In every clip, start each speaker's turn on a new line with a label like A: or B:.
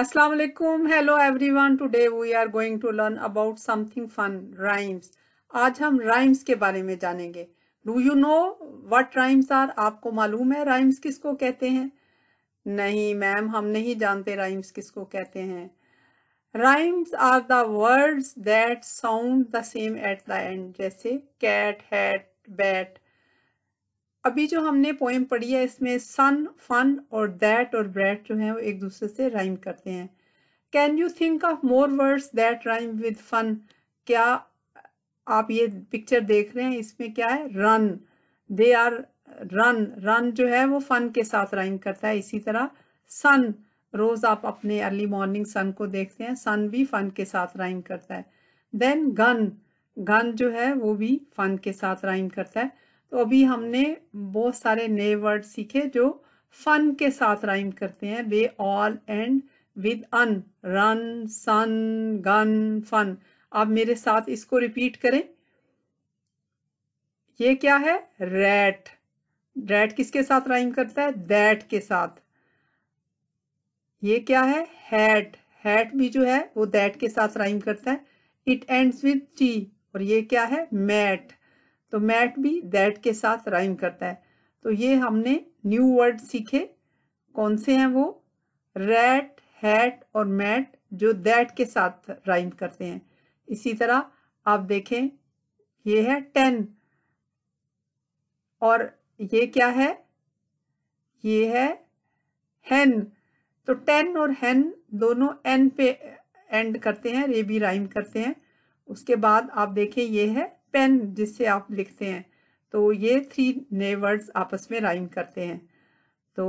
A: अस्सलाम वालेकुम hello everyone today we are going to learn about something fun rhymes आज हम राइम्स के बारे में जानेंगे do you know what rhymes are आपको मालूम है राइम्स किसको कहते हैं नहीं मैम हम नहीं जानते राइम्स किसको कहते हैं rhymes are the words that sound the same at the end जैसे कैट हैट बैट अभी जो हमने पोएम पढ़ी है इसमें सन फन और दैट और ब्रेड जो है वो एक दूसरे से राइम करते हैं can you think of more words that rhyme with fun क्या आप ये पिक्चर देख रहे हैं इसमें क्या है run they are run run जो है वो फन के साथ राइम करता है इसी तरह सन रोज आप अपने अर्ली मॉर्निंग सन को देखते हैं सन भी फन के साथ राइम करता है देन गन गन जो है वो भी फन के साथ राइम करता है तो अभी हमने बहुत सारे नए वर्ड सीखे जो फन के साथ राइम करते हैं वे all end with un run sun gun fun आप मेरे साथ इसको रिपीट करें ये क्या है रैट रैट किसके साथ राइम करता है दैट के साथ ये क्या है हैट हैट भी जो है वो दैट के साथ राइम करता है इट एंड्स विद टी और ये क्या है मैट तो मैट भी दैट के साथ राइम करता है तो ये हमने न्यू वर्ड सीखे कौन से हैं वो रैट हैट और मैट जो दैट के साथ राइम करते हैं इसी तरह आप देखें ये है टेन और ये क्या है ये है हैन तो टेन और हैन दोनों एन पे एंड करते हैं रे भी राइम करते हैं उसके बाद आप देखें ये है पेन जिससे आप लिखते हैं तो ये थ्री नए वर्ड्स आपस में राइम करते हैं तो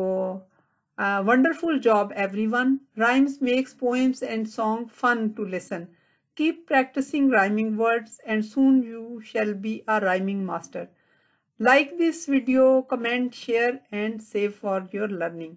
A: wonderful job everyone rhymes makes poems and song fun to listen keep practising rhyming words and soon you shall be a rhyming master like this video comment share and save for your learning